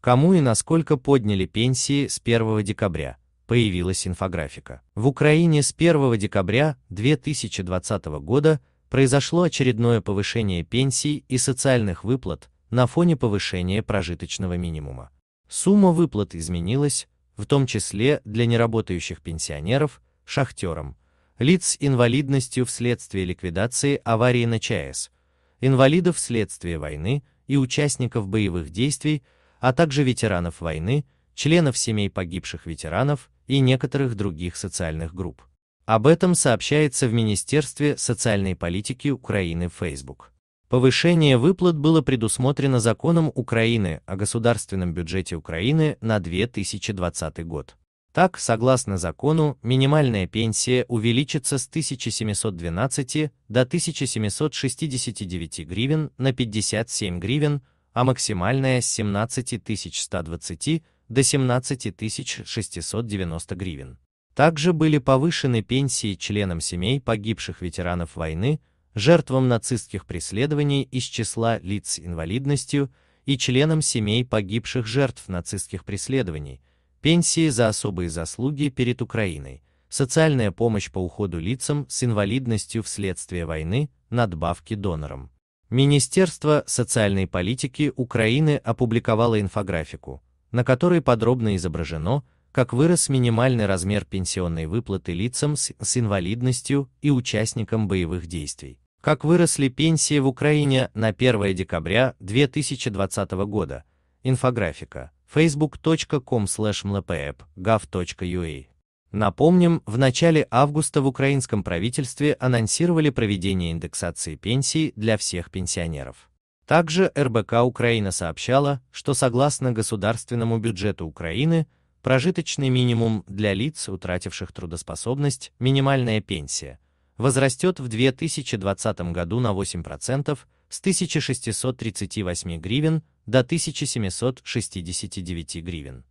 кому и насколько подняли пенсии с 1 декабря, появилась инфографика. В Украине с 1 декабря 2020 года произошло очередное повышение пенсий и социальных выплат на фоне повышения прожиточного минимума. Сумма выплат изменилась, в том числе для неработающих пенсионеров, шахтерам, лиц с инвалидностью вследствие ликвидации аварии на ЧАЭС, инвалидов вследствие войны и участников боевых действий – а также ветеранов войны, членов семей погибших ветеранов и некоторых других социальных групп. Об этом сообщается в Министерстве социальной политики Украины Facebook. Повышение выплат было предусмотрено законом Украины о государственном бюджете Украины на 2020 год. Так, согласно закону, минимальная пенсия увеличится с 1712 до 1769 гривен на 57 гривен, а максимальная с 17 120 до 17 690 гривен. Также были повышены пенсии членам семей погибших ветеранов войны, жертвам нацистских преследований из числа лиц с инвалидностью и членам семей погибших жертв нацистских преследований, пенсии за особые заслуги перед Украиной, социальная помощь по уходу лицам с инвалидностью вследствие войны, надбавки донорам. Министерство социальной политики Украины опубликовало инфографику, на которой подробно изображено, как вырос минимальный размер пенсионной выплаты лицам с, с инвалидностью и участникам боевых действий. Как выросли пенсии в Украине на 1 декабря 2020 года. Инфографика. facebook.com slash mlpep.gov.ua Напомним, в начале августа в украинском правительстве анонсировали проведение индексации пенсий для всех пенсионеров. Также РБК Украина сообщала, что согласно государственному бюджету Украины, прожиточный минимум для лиц, утративших трудоспособность, минимальная пенсия, возрастет в 2020 году на 8% с 1638 гривен до 1769 гривен.